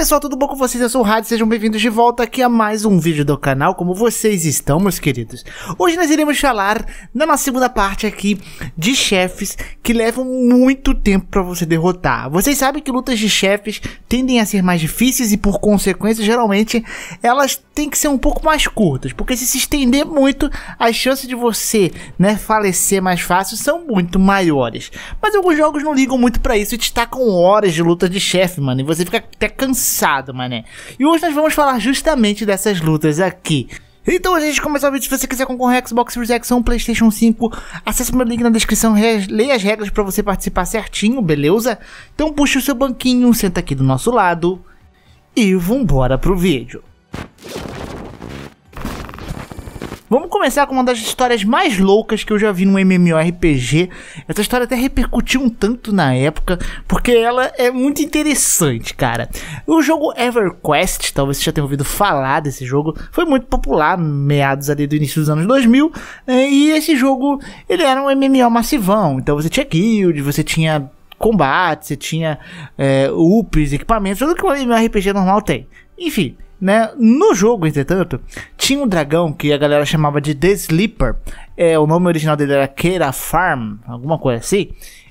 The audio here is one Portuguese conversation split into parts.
pessoal, tudo bom com vocês? Eu sou o Rádio, sejam bem-vindos de volta aqui a mais um vídeo do canal. Como vocês estão, meus queridos? Hoje nós iremos falar, na nossa segunda parte aqui, de chefes que levam muito tempo para você derrotar. Vocês sabem que lutas de chefes tendem a ser mais difíceis e, por consequência, geralmente, elas têm que ser um pouco mais curtas. Porque se se estender muito, as chances de você, né, falecer mais fácil são muito maiores. Mas alguns jogos não ligam muito para isso e destacam horas de luta de chefe, mano. E você fica até cansado embaçado, mané. E hoje nós vamos falar justamente dessas lutas aqui. Então, a gente começa o vídeo. Se você quiser concorrer a Xbox Series X ou PlayStation 5, acesse o meu link na descrição, leia as regras para você participar certinho, beleza? Então, puxa o seu banquinho, senta aqui do nosso lado e vambora pro vídeo. Vamos começar com uma das histórias mais loucas que eu já vi num MMORPG. Essa história até repercutiu um tanto na época, porque ela é muito interessante, cara. O jogo EverQuest, talvez você já tenha ouvido falar desse jogo, foi muito popular meados ali do início dos anos 2000, é, e esse jogo, ele era um MMO massivão, então você tinha guild, você tinha combate, você tinha é, ups, equipamentos, tudo que um MMORPG normal tem. Enfim, né? No jogo, entretanto, tinha um dragão que a galera chamava de The Sleeper. É, o nome original dele era Keira Farm, alguma coisa assim.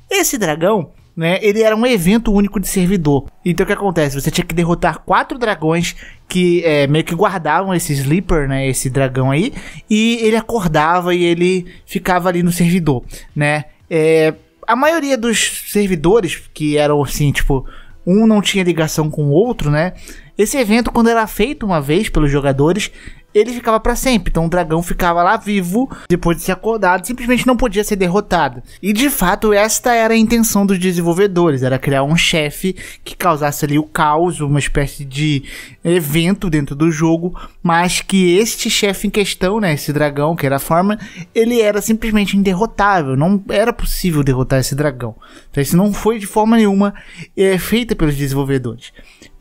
Esse dragão, né, ele era um evento único de servidor. Então o que acontece? Você tinha que derrotar quatro dragões que é, meio que guardavam esse sleeper, né, esse dragão aí, e ele acordava e ele ficava ali no servidor, né? É, a maioria dos servidores que eram assim, tipo, um não tinha ligação com o outro, né? Esse evento, quando era feito uma vez pelos jogadores, ele ficava para sempre. Então o dragão ficava lá vivo, depois de ser acordado, simplesmente não podia ser derrotado. E de fato, esta era a intenção dos desenvolvedores, era criar um chefe que causasse ali o caos, uma espécie de evento dentro do jogo, mas que este chefe em questão, né, esse dragão, que era a forma, ele era simplesmente inderrotável, não era possível derrotar esse dragão. Então isso não foi de forma nenhuma é, feita pelos desenvolvedores.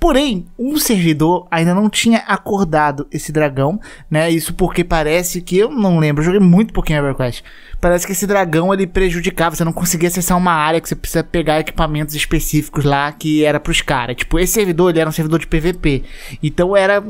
Porém, um servidor ainda não tinha acordado esse dragão né? Isso porque parece que eu não lembro, eu joguei muito pouquinho EverQuest. Parece que esse dragão ele prejudicava, você não conseguia acessar uma área que você precisa pegar equipamentos específicos lá que era pros caras. Tipo, esse servidor ele era um servidor de PVP. Então era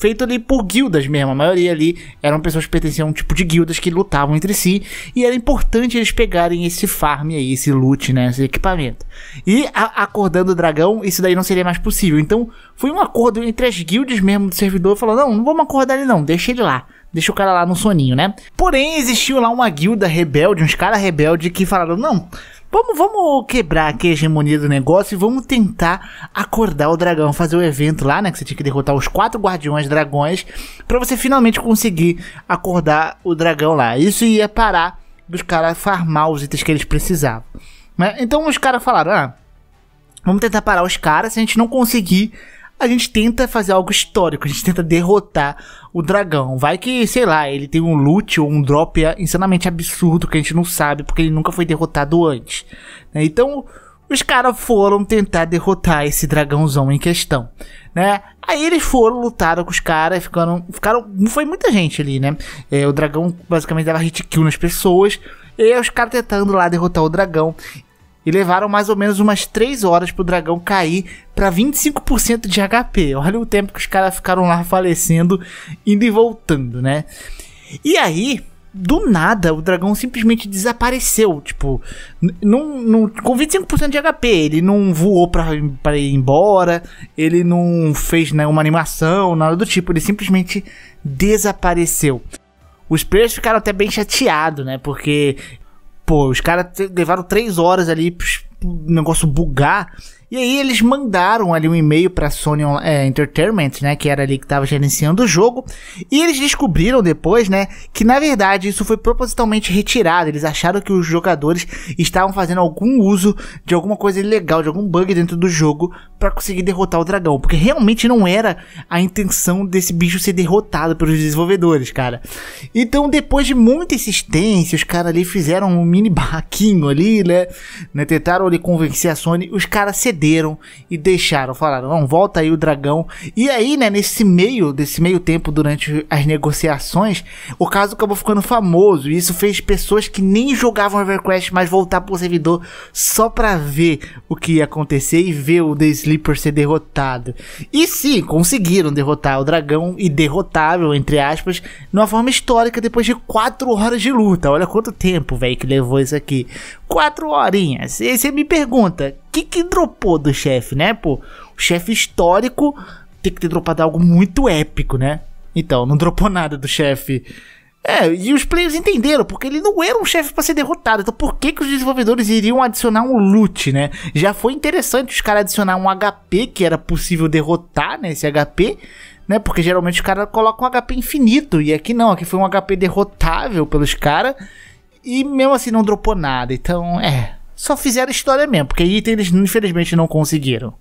feito ali por guildas mesmo. A maioria ali eram pessoas que pertenciam a um tipo de guildas que lutavam entre si. E era importante eles pegarem esse farm aí, esse loot, né? Esse equipamento. E a, acordando o dragão, isso daí não seria mais possível. Então foi um acordo entre as guildas mesmo do servidor. Falou: não, não vamos acordar ele não, deixa ele lá. Deixa o cara lá no soninho, né? Porém, existiu lá uma guilda rebelde, uns caras rebeldes que falaram: não, vamos, vamos quebrar aqui a hegemonia do negócio e vamos tentar acordar o dragão, fazer o evento lá, né? Que você tinha que derrotar os quatro guardiões dragões para você finalmente conseguir acordar o dragão lá. Isso ia parar dos caras farmar os itens que eles precisavam. Né? Então os caras falaram: ah, vamos tentar parar os caras, se a gente não conseguir a gente tenta fazer algo histórico, a gente tenta derrotar o dragão. Vai que, sei lá, ele tem um loot ou um drop insanamente absurdo que a gente não sabe porque ele nunca foi derrotado antes. Né? Então, os caras foram tentar derrotar esse dragãozão em questão, né? Aí eles foram, lutaram com os caras, ficaram, ficaram, foi muita gente ali, né? É, o dragão basicamente dava hit kill nas pessoas, e os caras tentando lá derrotar o dragão e levaram mais ou menos umas 3 horas pro dragão cair para 25% de HP. Olha o tempo que os caras ficaram lá falecendo, indo e voltando, né? E aí, do nada, o dragão simplesmente desapareceu. Tipo, não, com 25% de HP, ele não voou pra, pra ir embora, ele não fez nenhuma né, animação, nada do tipo, ele simplesmente desapareceu. Os players ficaram até bem chateados, né? Porque Pô, os caras levaram três horas ali pro negócio bugar. E aí eles mandaram ali um e-mail para Sony é, Entertainment, né, que era ali que estava gerenciando o jogo, e eles descobriram depois, né, que na verdade isso foi propositalmente retirado. Eles acharam que os jogadores estavam fazendo algum uso de alguma coisa ilegal, de algum bug dentro do jogo para conseguir derrotar o dragão, porque realmente não era a intenção desse bicho ser derrotado pelos desenvolvedores, cara. Então, depois de muita insistência, os caras ali fizeram um mini barraquinho ali, né, né tentaram ali convencer a Sony, os caras cederam e deixaram, falaram, não, volta aí o dragão. E aí, né, nesse meio, desse meio tempo, durante as negociações, o caso acabou ficando famoso. E isso fez pessoas que nem jogavam EverQuest mais voltar pro servidor só pra ver o que ia acontecer e ver o The Sleeper ser derrotado. E sim, conseguiram derrotar o dragão e derrotável, entre aspas, numa forma histórica depois de 4 horas de luta. Olha quanto tempo, velho, que levou isso aqui quatro horinhas. E aí você me pergunta, o que que dropou do chefe, né? Pô, o chefe histórico tem que ter dropado algo muito épico, né? Então, não dropou nada do chefe. É, e os players entenderam, porque ele não era um chefe para ser derrotado. Então por que, que os desenvolvedores iriam adicionar um loot, né? Já foi interessante os caras adicionar um HP que era possível derrotar, né? Esse HP, né? Porque geralmente os caras colocam um HP infinito. E aqui não, aqui foi um HP derrotável pelos caras. E mesmo assim não dropou nada. Então, é. Só fizeram história mesmo, porque item eles infelizmente não conseguiram.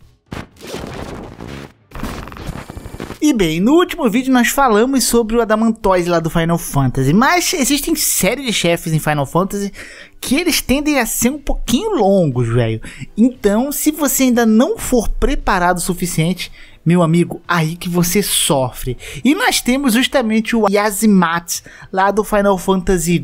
E bem, no último vídeo nós falamos sobre o Adamantoise lá do Final Fantasy, mas existem série de chefes em Final Fantasy que eles tendem a ser um pouquinho longos, velho. Então, se você ainda não for preparado o suficiente, meu amigo, aí que você sofre. E nós temos justamente o Yasimats lá do Final Fantasy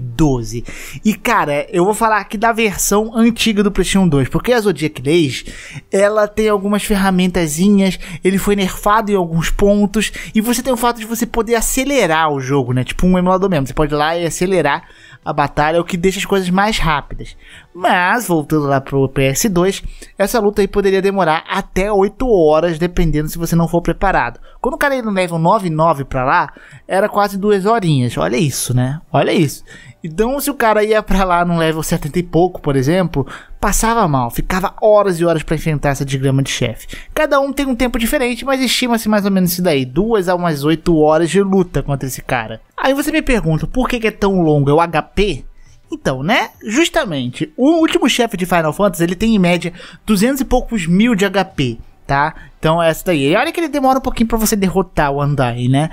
XII. E cara, eu vou falar aqui da versão antiga do PlayStation 2, porque a Zodiac Days, ela tem algumas ferramentazinhas, ele foi nerfado em alguns pontos, e você tem o fato de você poder acelerar o jogo, né? Tipo um emulador mesmo, você pode ir lá e acelerar a batalha, é o que deixa as coisas mais rápidas. Mas, voltando lá pro PS2, essa luta aí poderia demorar até 8 horas, dependendo se você não for preparado. Quando o cara ia no level 99 pra lá, era quase 2 horinhas. Olha isso, né? Olha isso. Então, se o cara ia pra lá no level 70 e pouco, por exemplo, passava mal, ficava horas e horas para enfrentar essa desgrama de chefe. Cada um tem um tempo diferente, mas estima-se mais ou menos isso daí, duas a umas 8 horas de luta contra esse cara. Aí você me pergunta, por que, que é tão longo? É o HP? Então, né? Justamente, o último chefe de Final Fantasy, ele tem em média 200 e poucos mil de HP, tá? Então é essa daí. E olha que ele demora um pouquinho para você derrotar o Andai, né?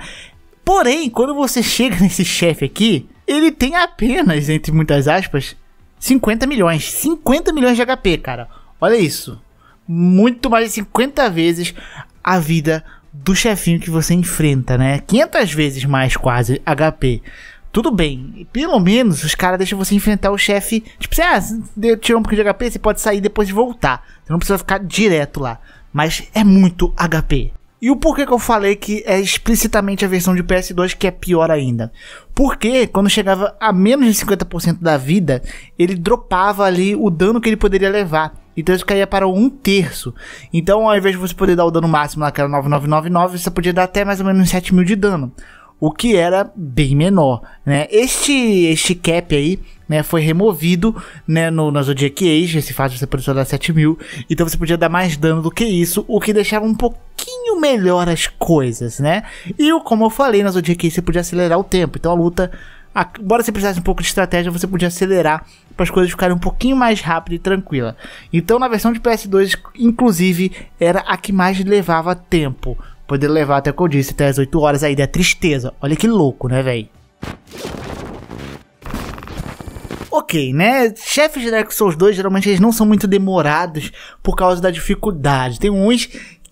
Porém, quando você chega nesse chefe aqui, ele tem apenas, entre muitas aspas, 50 milhões. 50 milhões de HP, cara. Olha isso. Muito mais de 50 vezes a vida do chefinho que você enfrenta, né? 500 vezes mais quase HP tudo bem. Pelo menos os caras deixam você enfrentar o chefe. Tipo, assim, ah, você ah, tirou um pouquinho de HP, você pode sair depois de voltar. Você não precisa ficar direto lá. Mas é muito HP. E o porquê que eu falei que é explicitamente a versão de PS2 que é pior ainda? Porque quando chegava a menos de 50% da vida, ele dropava ali o dano que ele poderia levar. Então isso caía para um terço. Então ao invés de você poder dar o dano máximo naquela 9999, você podia dar até mais ou menos 7 mil de dano o que era bem menor, né? Este, este cap aí, né, foi removido, né, no, na Zodiac Age, esse fato você poder dar 7000, mil, então você podia dar mais dano do que isso, o que deixava um pouquinho melhor as coisas, né? E como eu falei, na Zodiac Age você podia acelerar o tempo, então a luta embora você precisasse um pouco de estratégia, você podia acelerar para as coisas ficarem um pouquinho mais rápido e tranquila. Então, na versão de PS2, inclusive, era a que mais levava tempo. Poder levar até como eu disse, até as 8 horas aí da tristeza. Olha que louco, né, velho? ok, né? Chefes de Dark Souls 2 geralmente eles não são muito demorados por causa da dificuldade. Tem uns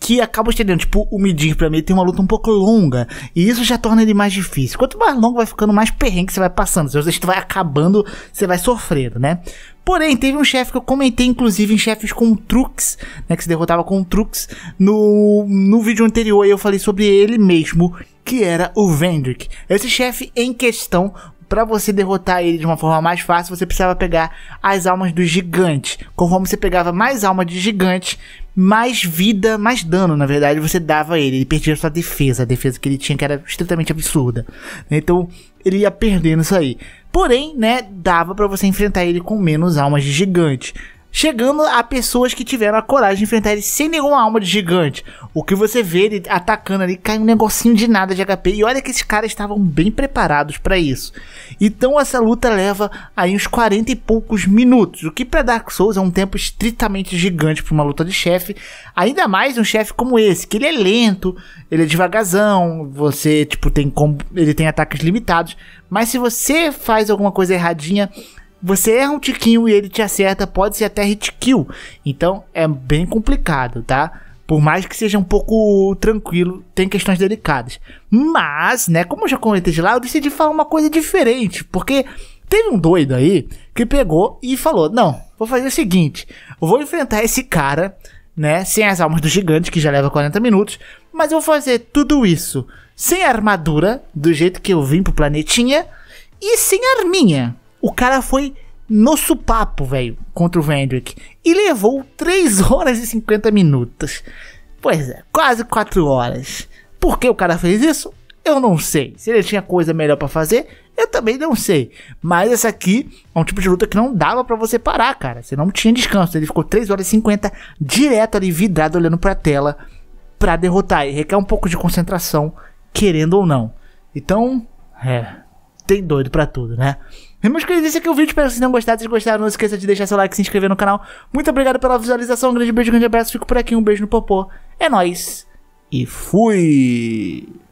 que acaba estendendo. Tipo, o Midir pra mim tem uma luta um pouco longa. E isso já torna ele mais difícil. Quanto mais longo vai ficando, mais perrengue você vai passando. Se você vai acabando, você vai sofrendo, né? Porém, teve um chefe que eu comentei, inclusive, em chefes com truques, né? Que se derrotava com truques no, no vídeo anterior. E eu falei sobre ele mesmo, que era o Vendrick. Esse chefe em questão, para você derrotar ele de uma forma mais fácil, você precisava pegar as almas dos gigantes. Conforme você pegava mais almas de gigante? mais vida, mais dano, na verdade, você dava a ele. Ele perdia sua defesa, a defesa que ele tinha, que era estritamente absurda. Então, ele ia perdendo isso aí. Porém, né, dava para você enfrentar ele com menos almas de gigante chegando a pessoas que tiveram a coragem de enfrentar ele sem nenhuma alma de gigante. O que você vê ele atacando ali, cai um negocinho de nada de HP. E olha que esses caras estavam bem preparados para isso. Então essa luta leva aí uns 40 e poucos minutos, o que para Dark Souls é um tempo estritamente gigante para uma luta de chefe, ainda mais um chefe como esse, que ele é lento, ele é devagarzão, você tipo tem ele tem ataques limitados, mas se você faz alguma coisa erradinha, você erra um tiquinho e ele te acerta, pode ser até hit kill. Então é bem complicado, tá? Por mais que seja um pouco tranquilo, tem questões delicadas. Mas, né, como eu já comentei de lá, eu decidi falar uma coisa diferente, porque teve um doido aí que pegou e falou: "Não, vou fazer o seguinte, vou enfrentar esse cara, né, sem as almas do gigante que já leva 40 minutos, mas eu vou fazer tudo isso sem armadura, do jeito que eu vim pro planetinha e sem arminha." O cara foi no supapo, velho, contra o Vendrick. E levou 3 horas e 50 minutos. Pois é, quase 4 horas. Por que o cara fez isso? Eu não sei. Se ele tinha coisa melhor para fazer, eu também não sei. Mas essa aqui é um tipo de luta que não dava para você parar, cara. Você não tinha descanso. Ele ficou 3 horas e 50 direto ali, vidrado, olhando pra tela para derrotar. E requer um pouco de concentração, querendo ou não. Então, é. Tem doido para tudo, né? Meus queridos, esse aqui é o vídeo. Espero que tipo, vocês tenham gostado. Se gostaram, não esqueça de deixar seu like e se inscrever no canal. Muito obrigado pela visualização. Um grande beijo, um grande abraço. Fico por aqui. Um beijo no popô. É nóis. E fui!